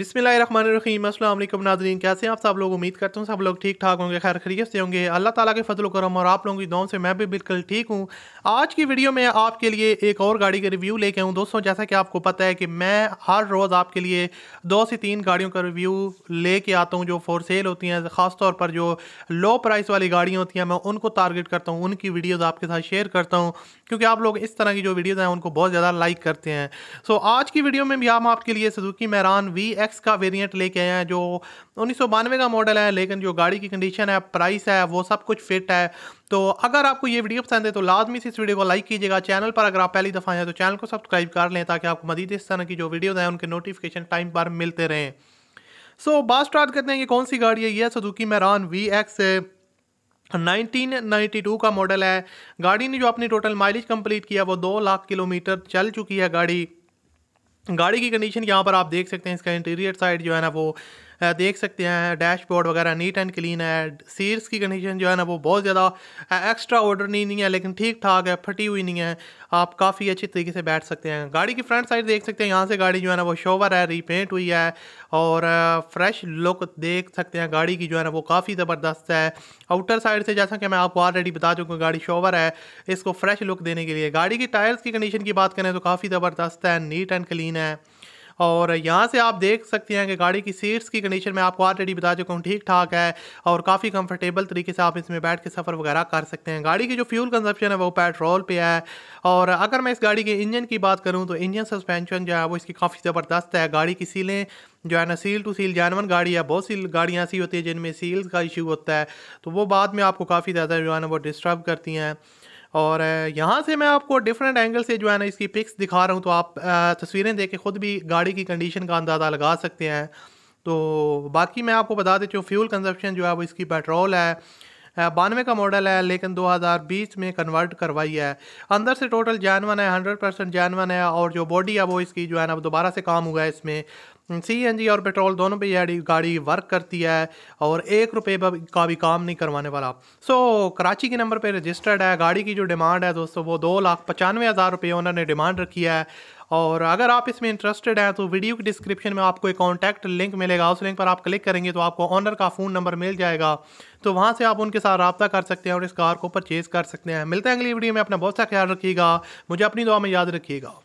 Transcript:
बिसमीम अल्लाम नाजरीन कैसे हैं आप सब लोग उम्मीद करता हूँ सब लोग ठीक ठाक होंगे खैर खरीत से होंगे अल्लाह ताला के फजल करम और आप लोगों की दुआओं से मैं भी बिल्कुल ठीक हूँ आज की वीडियो में आपके लिए एक और गाड़ी का रिव्यू लेके आऊँ दोस्तों जैसा कि आपको पता है कि मैं हर रोज़ आपके लिए दो से तीन गाड़ियों का रिव्यू लेके आता हूँ जो फॉर सेल होती हैं ख़ासतौर पर जो लो प्राइस वाली गाड़ियाँ होती हैं मैं उनको टारगेट करता हूँ उनकी वीडियोज़ आपके साथ शेयर करता हूँ क्योंकि आप लोग इस तरह की जो वीडियोज़ हैं उनको बहुत ज़्यादा लाइक करते हैं सो आज की वीडियो में भी हम आपके लिए सदुकी महरान वी एक्स का वेरिएंट लेके आए हैं जो उन्नीस का मॉडल है लेकिन जो गाड़ी की कंडीशन है प्राइस है वो सब कुछ फिट है तो अगर आपको ये वीडियो पसंद है तो लाजमी से इस वीडियो को लाइक कीजिएगा चैनल पर अगर आप पहली दफ़ा आए तो चैनल को सब्सक्राइब कर लें ताकि आपको मदीद इस तरह की जो वीडियोज़ हैं उनके नोटिफिकेशन टाइम पर मिलते रहें सो so, बात स्टार्ट करते हैं ये कौन सी गाड़ी है यह सदुकी मैरान वी एक्स 1992 का मॉडल है गाड़ी ने जो अपनी टोटल माइलेज कंप्लीट किया वो दो लाख किलोमीटर चल चुकी है गाड़ी गाड़ी की कंडीशन यहाँ पर आप देख सकते हैं इसका इंटीरियर साइड जो है ना वो देख सकते हैं डैशबोर्ड वगैरह नीट एंड क्लीन है सीट्स की कंडीशन जो है ना वो बहुत ज़्यादा एक्स्ट्रा ऑर्डर नहीं, नहीं है लेकिन ठीक ठाक है फटी हुई नहीं है आप काफ़ी अच्छी तरीके से बैठ सकते हैं गाड़ी की फ्रंट साइड देख सकते हैं यहाँ से गाड़ी जो है ना वो शोवर है रीपेंट हुई है और फ्रेश लुक देख सकते हैं गाड़ी की जो है ना वो काफ़ी ज़बरदस्त है आउटर साइड से जैसा कि मैं आपको ऑलरेडी बता चुका हूँ गाड़ी शोवर है इसको फ्रेश लुक देने के लिए गाड़ी की टायर्स की कंडीशन की बात करें तो काफ़ी ज़बरदस्त है नीट एंड क्लीन है और यहाँ से आप देख सकते हैं कि गाड़ी की सीट्स की कंडीशन में आपको ऑलरेडी बता चुका हूँ ठीक ठाक है और काफ़ी कंफर्टेबल तरीके से आप इसमें बैठ के सफ़र वगैरह कर सकते हैं गाड़ी की जो फ्यूल कंजप्शन है वो पेट्रोल पे है और अगर मैं इस गाड़ी के इंजन की बात करूँ तो इंजन सस्पेंशन जो है वो इसकी काफ़ी ज़बरदस्त है गाड़ी की सीलें जो है ना सील टू सील जानवन गाड़ी है बहुत सी गाड़ियाँ ऐसी होती हैं जिनमें सील्स का इशू होता है तो वो बाद में आपको काफ़ी ज़्यादा जो है ना वो डिस्टर्ब करती हैं और यहाँ से मैं आपको डिफरेंट एंगल से जो है ना इसकी पिक्स दिखा रहा हूँ तो आप तस्वीरें देख के ख़ुद भी गाड़ी की कंडीशन का अंदाज़ा लगा सकते हैं तो बाकी मैं आपको बता देती हूँ फ्यूल कंजप्शन जो है वो इसकी पेट्रोल है बानवे का मॉडल है लेकिन 2020 में कन्वर्ट करवाई है अंदर से टोटल जैनवन है हंड्रेड परसेंट जैनवन है और जो बॉडी है वो इसकी जो है ना दोबारा से काम हुआ है इसमें सी और पेट्रोल दोनों पे यह गाड़ी वर्क करती है और एक रुपये का भी काम नहीं करवाने वाला सो so, कराची के नंबर पे रजिस्टर्ड है गाड़ी की जो डिमांड है दोस्तों वो दो लाख पचानवे हज़ार रुपये उन्होंने डिमांड रखी है और अगर आप इसमें इंटरेस्टेड हैं तो वीडियो के डिस्क्रिप्शन में आपको एक कॉन्टैक्ट लिंक मिलेगा उस लिंक पर आप क्लिक करेंगे तो आपको ऑनर का फ़ोन नंबर मिल जाएगा तो वहाँ से आप उनके साथ रबता कर सकते हैं और इस कार को परचेज़ कर सकते हैं मिलते हैं अगली वीडियो में अपना बहुत सा ख्याल रखिएगा मुझे अपनी दुआ में याद रखिएगा